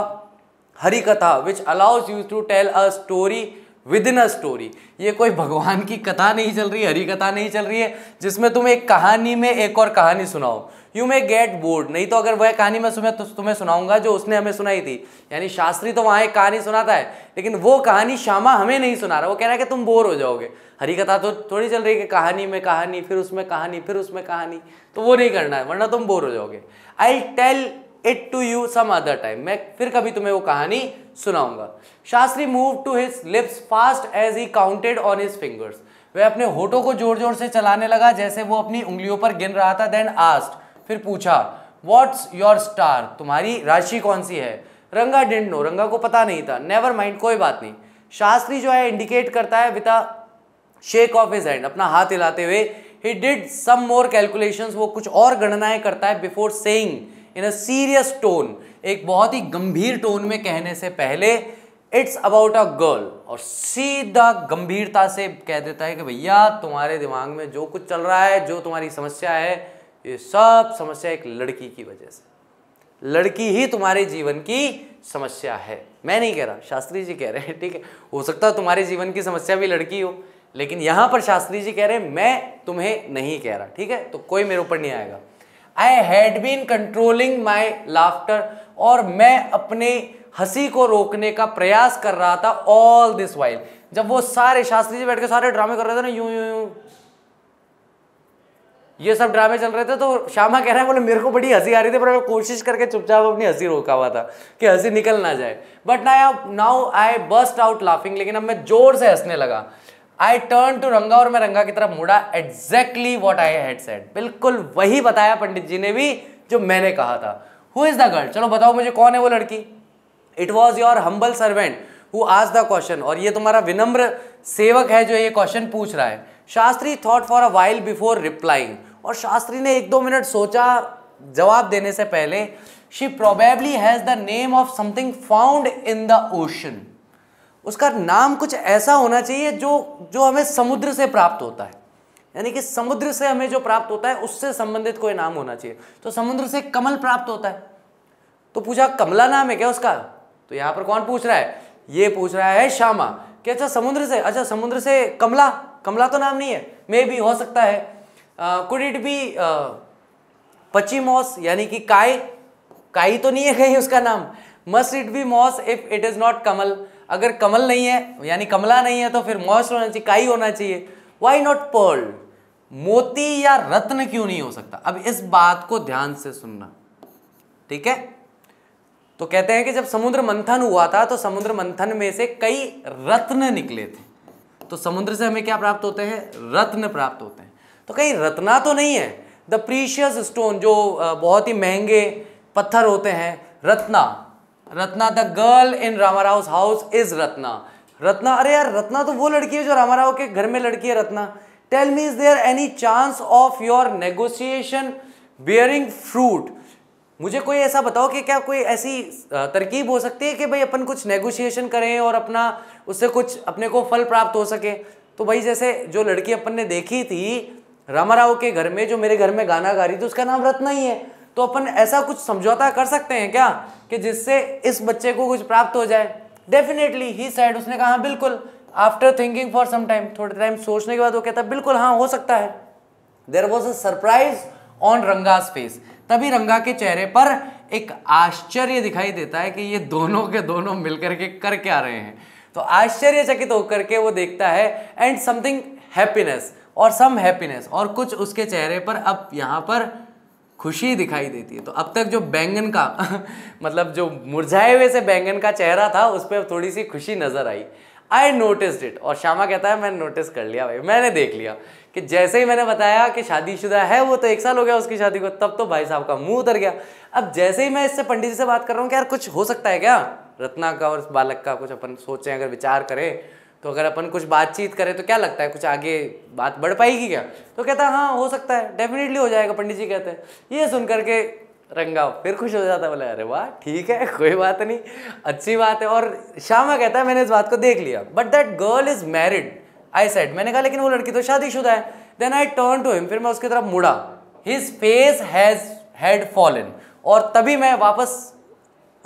Harikatha which allows you to tell a story within a story ये कोई भगवान की कथा नहीं चल रही हरी कथा नहीं चल रही है जिसमें तुम एक कहानी में एक और कहानी सुनाओ यू मे गेट बोर्ड नहीं तो अगर वह कहानी मैं तो तुम्हें सुनाऊंगा जो उसने हमें सुनाई थी यानी शास्त्री तो वहाँ एक कहानी सुनाता है लेकिन वो कहानी श्यामा हमें नहीं सुना रहा वो कह रहा है कि तुम बोर हो जाओगे हरी कथा तो थोड़ी चल रही है कि कहानी में कहानी फिर उसमें कहानी फिर उसमें कहानी तो वो नहीं करना है वरना तुम बोर हो जाओगे I tell it to you some other time मैं फिर कभी तुम्हें वो कहानी सुनाऊंगा Shastri move to his lips fast as he counted on his fingers वह अपने होठों को जोर जोर से चलाने लगा जैसे वो अपनी उंगलियों पर गिन रहा था देन आस्ट फिर पूछा वॉट्स योर स्टार तुम्हारी राशि कौन सी है रंगा डेंट नो रंगा को पता नहीं था नेवर माइंड कोई बात नहीं शास्त्री जो है इंडिकेट करता है with shake of his hand अपना हाथ हिलाते हुए he did some more calculations वो कुछ और गणनाएं करता है before saying in a serious tone एक बहुत ही गंभीर टोन में कहने से पहले इट्स अबाउट अ गर्ल और सीधा गंभीरता से कह देता है कि भैया तुम्हारे दिमाग में जो कुछ चल रहा है जो तुम्हारी समस्या है ये सब समस्या एक लड़की की वजह से लड़की ही तुम्हारे जीवन की समस्या है मैं नहीं कह रहा शास्त्री जी कह रहे हैं ठीक है हो सकता है तुम्हारे जीवन की समस्या भी लड़की हो लेकिन यहां पर शास्त्री जी कह रहे हैं मैं तुम्हें नहीं कह रहा ठीक है तो कोई मेरे ऊपर नहीं आएगा I had been controlling my laughter और मैं अपने हंसी को रोकने का प्रयास कर रहा था ऑल दिस वाइल जब वो सारे शास्त्री जी बैठ के सारे ड्रामे कर रहे थे ना यूं यूं यू ये सब ड्रामे चल रहे थे तो श्यामा कह रहा है बोले मेरे को बड़ी हंसी आ रही थी पर मैं कोशिश करके चुपचाप अपनी हंसी रोका हुआ था कि हंसी निकल ना जाए बट ना now I burst out laughing लेकिन अब मैं जोर से हंसने लगा आई टर्न टू रंगा और मैं रंगा की तरफ मुड़ा एग्जैक्टली वॉट आई हैड बिल्कुल वही बताया पंडित जी ने भी जो मैंने कहा था हु इज द गर्ल चलो बताओ मुझे कौन है वो लड़की it was your humble servant who आज द क्वेश्चन और ये तुम्हारा विनम्र सेवक है जो ये क्वेश्चन पूछ रहा है Shastri thought for a while before replying और शास्त्री ने एक दो मिनट सोचा जवाब देने से पहले she probably has the name of something found in the ocean उसका नाम कुछ ऐसा होना चाहिए जो जो हमें समुद्र से प्राप्त होता है यानी कि समुद्र से हमें जो प्राप्त होता है उससे संबंधित कोई नाम होना चाहिए तो समुद्र से कमल प्राप्त होता है तो पूछा कमला नाम है क्या उसका तो यहां पर कौन पूछ रहा है ये पूछ रहा है श्यामा कि अच्छा समुद्र से अच्छा समुद्र से कमला कमला तो नाम नहीं है मे भी हो सकता है कुड इट बी मॉस यानी कि काय काई तो नहीं है कहीं उसका नाम must it be moss if it is not Kamal अगर कमल नहीं है यानी कमला नहीं है तो फिर मॉस्ट होना चाहिए काई होना चाहिए वाई नॉट पर्ल मोती या रत्न क्यों नहीं हो सकता अब इस बात को ध्यान से सुनना ठीक है तो कहते हैं कि जब समुद्र मंथन हुआ था तो समुद्र मंथन में से कई रत्न निकले थे तो समुद्र से हमें क्या प्राप्त होते हैं रत्न प्राप्त होते हैं तो कई रत्ना तो नहीं है द प्रीशियस स्टोन जो बहुत ही महंगे पत्थर होते हैं Ratna Ratna the girl in Ramarao house is Ratna Ratna अरे यार रत्ना तो वो लड़की है जो रामाराव के घर में लड़की है Ratna tell me is there any chance of your negotiation bearing fruit मुझे कोई ऐसा बताओ कि क्या कोई ऐसी तरकीब हो सकती है कि भाई अपन कुछ नेगोशिएशन करें और अपना उससे कुछ अपने को फल प्राप्त हो सके तो भाई जैसे जो लड़की अपन ने देखी थी रामाराव के घर में जो मेरे घर में गाना गा रही थी उसका नाम रत्ना ही है तो अपन ऐसा कुछ समझौता कर सकते हैं क्या कि जिससे इस बच्चे को कुछ प्राप्त हो जाए डेफिनेटली ही साइड उसने कहा हाँ, बिल्कुल after thinking for some time थोड़े टाइम सोचने के बाद वो कहता बिल्कुल हाँ हो सकता है there was a surprise on Ranga face तभी रंगा के चेहरे पर एक आश्चर्य दिखाई देता है कि ये दोनों के दोनों मिलकर के कर क्या रहे हैं तो आश्चर्यचकित होकर के वो देखता है एंड समथिंग हैप्पीनेस और सम हैप्पीनेस और कुछ उसके चेहरे पर अब यहाँ पर खुशी दिखाई देती है तो अब तक जो बैंगन का मतलब जो मुरझाए हुए से बैंगन का चेहरा था उस पर थोड़ी सी खुशी नज़र आई आई नोटिस इट और श्यामा कहता है मैंने नोटिस कर लिया भाई मैंने देख लिया कि जैसे ही मैंने बताया कि शादीशुदा है वो तो एक साल हो गया उसकी शादी को तब तो भाई साहब का मुंह उतर गया अब जैसे ही मैं इससे पंडित जी से बात कर रहा हूँ कि यार कुछ हो सकता है क्या रत्ना का और इस बालक का कुछ अपन सोचें अगर विचार करें तो अगर अपन कुछ बातचीत करें तो क्या लगता है कुछ आगे बात बढ़ पाएगी क्या तो कहता है हाँ हो सकता है डेफिनेटली हो जाएगा पंडित जी कहते हैं ये सुन करके रंगा फिर खुश हो जाता है बोला अरे वाह ठीक है कोई बात नहीं अच्छी बात है और श्यामा कहता है मैंने इस बात को देख लिया but that girl is married I said मैंने कहा लेकिन वो लड़की तो शादीशुदा है then I turn to him फिर मैं उसकी तरफ मुड़ा his face has had fallen और तभी मैं वापस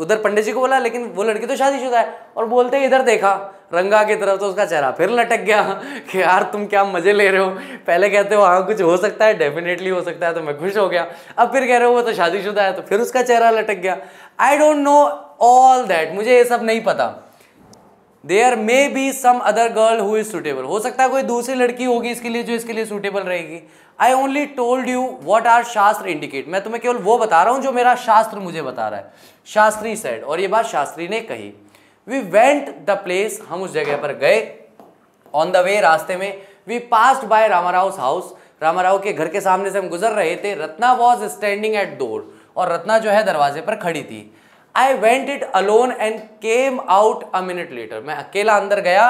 उधर पंडित जी को बोला लेकिन वो लड़की तो शादीशुदा है और बोलते ही इधर देखा रंगा की तरफ तो उसका चेहरा फिर लटक गया कि यार तुम क्या मज़े ले रहे हो पहले कहते हो हाँ कुछ हो सकता है डेफिनेटली हो सकता है तो मैं खुश हो गया अब फिर कह रहे हो वो तो शादीशुदा है तो फिर उसका चेहरा लटक गया I don't know all that मुझे ये सब नहीं पता there may be some other girl who is suitable हो सकता है कोई दूसरी लड़की होगी इसके लिए जो इसके लिए सुटेबल रहेगी I only told you what our shastra indicate मैं तुम्हें केवल वो बता रहा हूँ जो मेरा शास्त्र मुझे बता रहा है शास्त्री सेड और ये बात शास्त्री ने कही वी वेंट द प्लेस हम उस जगह पर गए ऑन द वे रास्ते में we passed by Ramarao house Ramarao के घर के सामने से हम गुजर रहे थे Ratna was standing at door और रत्ना जो है दरवाजे पर खड़ी थी I went it alone and came out a minute later मैं अकेला अंदर गया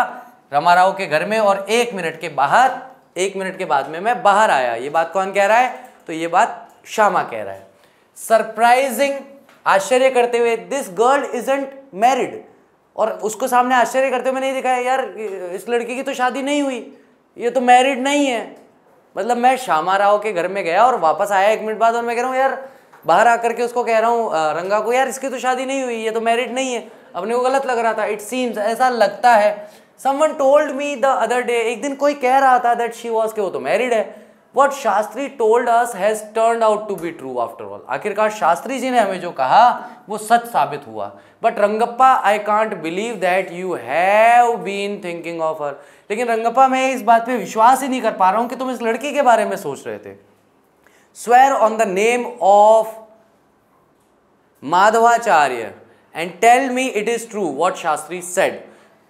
रमा राव के घर में और एक मिनट के बाहर एक मिनट के बाद में मैं बाहर आया ये बात कौन कह रहा है तो ये बात श्यामा कह रहा है सरप्राइजिंग आश्चर्य करते हुए दिस गर्ल एंट मैरिड और उसको सामने आश्चर्य करते हुए मैंने देखा यार इस लड़की की तो शादी नहीं हुई ये तो मैरिड नहीं है मतलब मैं श्यामा राव के घर में गया और वापस आया एक मिनट बाद और मैं कह रहा हूँ यार बाहर आकर के उसको कह रहा हूँ रंगा को यार इसकी तो शादी नहीं हुई ये तो मैरिड नहीं है अपने को गलत लग रहा था इट सीम्स ऐसा लगता है someone told me the other day एक दिन कोई कह रहा था दैट शी वॉज के वो तो मैरिड है what Shastri told us has turn out to be true after all आखिरकार शास्त्री जी ने हमें जो कहा वो सच साबित हुआ but Rangappa I can't believe that you have been thinking of her लेकिन रंगप्पा मैं इस बात पे विश्वास ही नहीं कर पा रहा हूँ कि तुम इस लड़की के बारे में सोच रहे थे swear on the name of Madhavacharya and tell me it is true what Shastri said.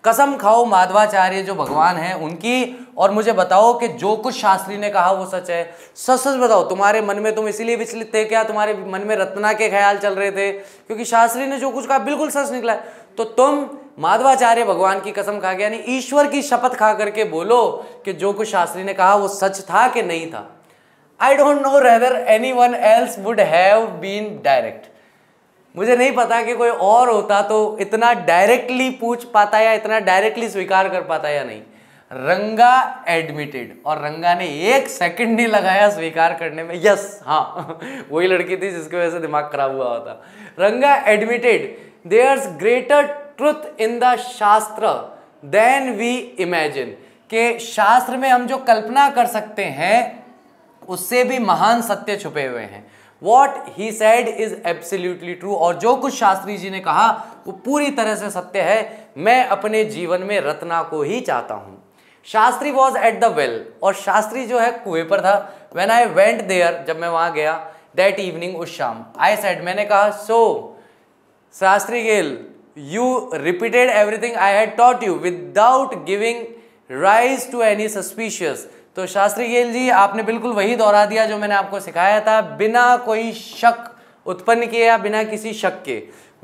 कसम खाओ माधवाचार्य जो भगवान है उनकी और मुझे बताओ कि जो कुछ शास्त्री ने कहा वो सच है सच सच बताओ तुम्हारे मन में तुम इसीलिए विचलित थे क्या तुम्हारे मन में रत्ना के ख्याल चल रहे थे क्योंकि शास्त्री ने जो कुछ कहा बिल्कुल सच निकला तो तुम माधवाचार्य भगवान की कसम खा के यानी ईश्वर की शपथ खा करके बोलो कि जो कुछ शास्त्री ने कहा वो सच था कि नहीं था I don't know rather anyone else would have been direct मुझे नहीं पता कि कोई और होता तो इतना डायरेक्टली पूछ पाता या इतना डायरेक्टली स्वीकार कर पाता या नहीं रंगा एडमिटेड और रंगा ने एक सेकंड नहीं लगाया स्वीकार करने में यस हाँ वही लड़की थी जिसकी वजह से दिमाग खराब हुआ होता Ranga admitted there's greater truth in the shastra than we imagine के शास्त्र में हम जो कल्पना कर सकते हैं उससे भी महान सत्य छुपे हुए हैं what he said is absolutely true और जो कुछ शास्त्री जी ने कहा वो पूरी तरह से सत्य है मैं अपने जीवन में रत्ना को ही चाहता हूँ Shastri was at the well और शास्त्री जो है कुएं पर था वेन आई वेंट देयर जब मैं वहाँ गया दैट इवनिंग उस शाम आई सेड मैंने कहा so Shastri gal you repeated everything I had taught you without giving rise to any suspicious तो शास्त्री गेल जी आपने बिल्कुल वही दोहरा दिया जो मैंने आपको सिखाया था बिना कोई शक उत्पन्न किए या बिना किसी शक के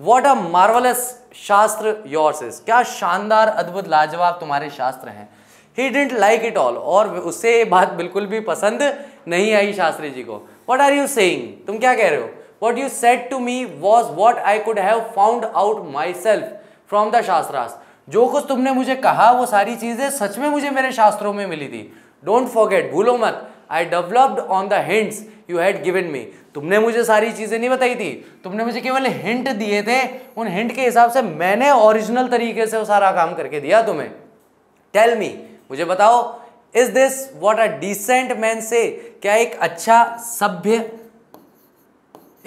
what a marvellous shastra yours is क्या शानदार अद्भुत लाजवाब तुम्हारे शास्त्र हैं he didn't like it all और उससे ये बात बिल्कुल भी पसंद नहीं आई शास्त्री जी को वट आर यू सेइंग तुम क्या कह रहे हो what you said to me was what I could have found out myself from the shastras जो कुछ तुमने मुझे कहा वो सारी चीज़ें सच में मुझे मेरे शास्त्रों में मिली थी डोंट फॉरगेट भूलो मत I developed on the hints you had given me तुमने मुझे सारी चीज़ें नहीं बताई थी तुमने मुझे केवल हिंट दिए थे उन हिंट के हिसाब से मैंने ओरिजिनल तरीके से वो सारा काम करके दिया तुम्हें टेल मी मुझे बताओ is this what a decent man से क्या एक अच्छा सभ्य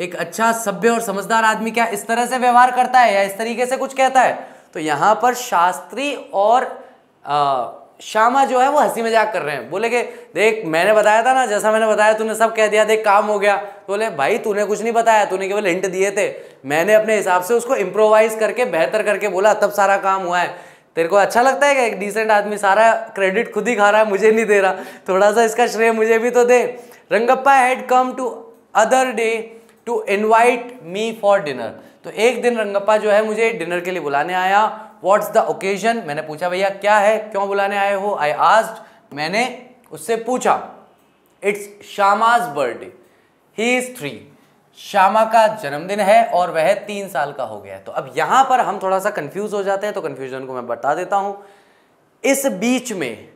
एक अच्छा सभ्य और समझदार आदमी क्या इस तरह से व्यवहार करता है या इस तरीके से कुछ कहता है तो यहां पर शास्त्री और आ, श्यामा जो है वो हंसी मजाक कर रहे हैं बोले कि देख मैंने बताया था ना जैसा मैंने बताया तूने सब कह दिया देख काम हो गया तो बोले भाई तूने कुछ नहीं बताया तूने केवल हिंट दिए थे मैंने अपने हिसाब से उसको इम्प्रोवाइज करके बेहतर करके बोला तब सारा काम हुआ है तेरे को अच्छा लगता है कि एक डिसेंट आदमी सारा क्रेडिट खुद ही खा रहा है मुझे नहीं दे रहा थोड़ा सा इसका श्रेय मुझे भी तो दे Rangappa had come to other day to invite me for dinner तो एक दिन रंगप्पा जो है मुझे डिनर के लिए बुलाने आया व्हाट्स द ओकेजन मैंने पूछा भैया क्या है क्यों बुलाने आए हो आई आज मैंने उससे पूछा it's Shyama's birthday he is three Shyama का जन्मदिन है और वह तीन साल का हो गया है तो अब यहां पर हम थोड़ा सा कंफ्यूज हो जाते हैं तो कंफ्यूजन को मैं बता देता हूं इस बीच में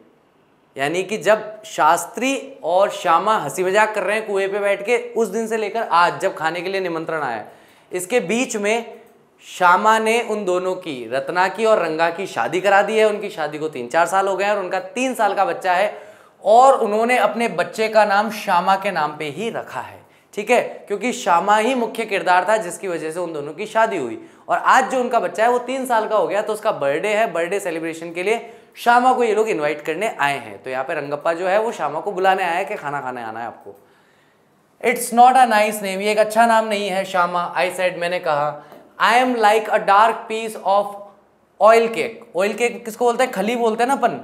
यानी कि जब शास्त्री और श्यामा हंसी मजाक कर रहे हैं कुएं पे बैठ के उस दिन से लेकर आज जब खाने के लिए निमंत्रण आया इसके बीच में श्यामा ने उन दोनों की रत्ना की और रंगा की शादी करा दी है उनकी शादी को तीन चार साल हो गए हैं और उनका तीन साल का बच्चा है और उन्होंने अपने बच्चे का नाम श्यामा के नाम पे ही रखा है ठीक है क्योंकि श्यामा ही मुख्य किरदार था जिसकी वजह से उन दोनों की शादी हुई और आज जो उनका बच्चा है वो तीन साल का हो गया तो उसका बर्थडे है बर्थडे सेलिब्रेशन के लिए श्यामा को ये लोग इन्वाइट करने आए हैं तो यहाँ पे रंगप्पा जो है वो श्यामा को बुलाने आया है कि खाना खाने आना है आपको it's not a nice name ये एक अच्छा नाम नहीं है श्यामा आई सेड मैंने कहा I am like a dark piece of oil cake oil cake किसको बोलते हैं खली बोलते हैं ना अपन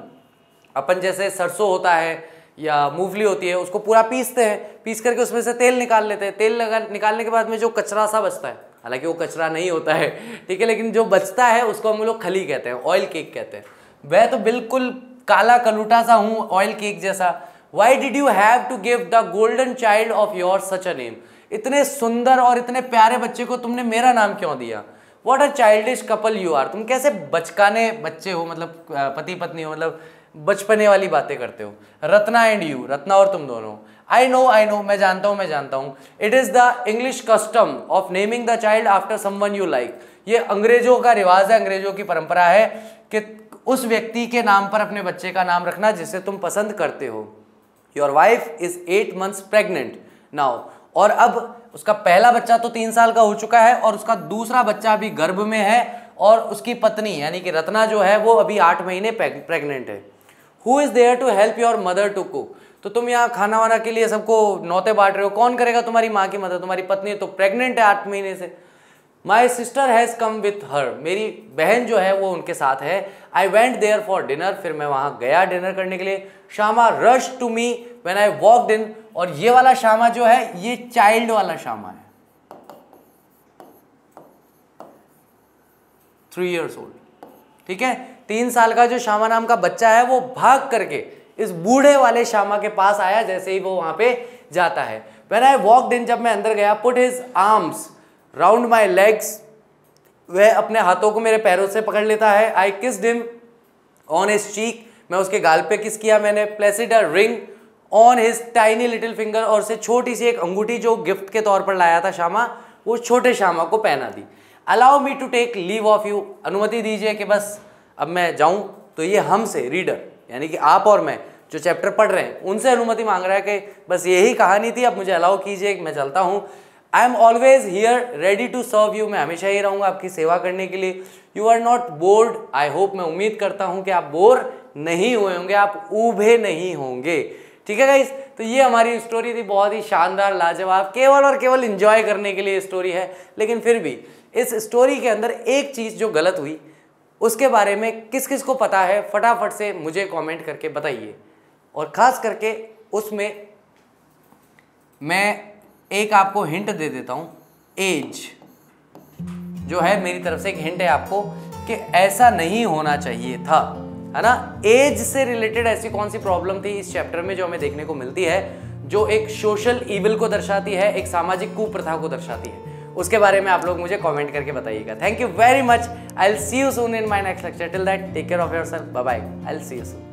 अपन जैसे सरसों होता है या मूंगफली होती है उसको पूरा पीसते हैं पीस करके उसमें से तेल निकाल लेते हैं तेल लगा निकालने के बाद में जो कचरा सा बचता है हालांकि वो कचरा नहीं होता है ठीक है लेकिन जो बचता है उसको हम लोग खली कहते हैं ऑयल केक कहते हैं वह तो बिल्कुल काला कलूटा सा हूँ ऑयल केक जैसा why did you have to give the golden child of your such a name इतने सुंदर और इतने प्यारे बच्चे को तुमने मेरा नाम क्यों दिया what a is couple you are तुम कैसे बचकाने बच्चे हो मतलब पति पत्नी हो मतलब बचपने वाली बातें करते हो रत्ना एंड यू रत्ना और तुम दोनों आई नो आई नो मैं जानता हूँ मैं जानता हूँ it is the English custom of naming the child after someone you like ये अंग्रेजों का रिवाज है अंग्रेजों की परंपरा है कि उस व्यक्ति के नाम पर अपने बच्चे का नाम रखना जिसे तुम पसंद करते हो your wife is eight months pregnant now और अब उसका पहला बच्चा तो तीन साल का हो चुका है और उसका दूसरा बच्चा अभी गर्भ में है और उसकी पत्नी यानी कि रत्ना जो है वो अभी आठ महीने प्रेग्नेंट है who is there to help your mother to cook तो तुम यहाँ खाना वाना के लिए सबको नौते बांट रहे हो कौन करेगा तुम्हारी माँ की मदद तुम्हारी पत्नी तो प्रेग्नेंट है आठ महीने से my sister has come with her मेरी बहन जो है वो उनके साथ है I went there for dinner फिर मैं वहाँ गया डिनर करने के लिए Shyama rush to me when I walk in और ये वाला शामा जो है ये चाइल्ड वाला शामा है थ्री इयर्स ओल्ड ठीक है तीन साल का जो शामा नाम का बच्चा है वो भाग करके इस बूढ़े वाले शामा के पास आया जैसे ही वो वहां पे जाता है वेन आई वॉक इन जब मैं अंदर गया put his arms round my legs वह अपने हाथों को मेरे पैरों से पकड़ लेता है आई किस डिम ऑन एस चीक मैं उसके गाल पे किस किया मैंने placed a ring on his tiny little finger और से छोटी सी एक अंगूठी जो गिफ्ट के तौर पर लाया था श्यामा वो छोटे श्यामा को पहना दी allow me to take leave of you अनुमति दीजिए कि बस अब मैं जाऊं तो ये हमसे रीडर यानी कि आप और मैं जो चैप्टर पढ़ रहे हैं उनसे अनुमति मांग रहा है कि बस यही कहानी थी अब मुझे अलाउ कीजिए मैं चलता हूँ I am always here ready to serve you मैं हमेशा ही रहूँगा आपकी सेवा करने के लिए you are not bored I hope मैं उम्मीद करता हूँ कि आप बोर नहीं हुए होंगे आप ऊबे नहीं होंगे ठीक है गाइस तो ये हमारी स्टोरी थी बहुत ही शानदार लाजवाब केवल और केवल इंजॉय करने के लिए स्टोरी है लेकिन फिर भी इस स्टोरी के अंदर एक चीज़ जो गलत हुई उसके बारे में किस किस को पता है फटाफट से मुझे कमेंट करके बताइए और ख़ास करके उसमें मैं एक आपको हिंट दे देता हूँ एज जो है मेरी तरफ से एक हिंट है आपको कि ऐसा नहीं होना चाहिए था है ना एज से रिलेटेड ऐसी कौन सी प्रॉब्लम थी इस चैप्टर में जो हमें देखने को मिलती है जो एक सोशल इविल को दर्शाती है एक सामाजिक कुप्रथा को दर्शाती है उसके बारे में आप लोग मुझे कमेंट करके बताइएगा thank you very much I'll see you soon in my next lecture till that take care of yourself bye I'll see you soon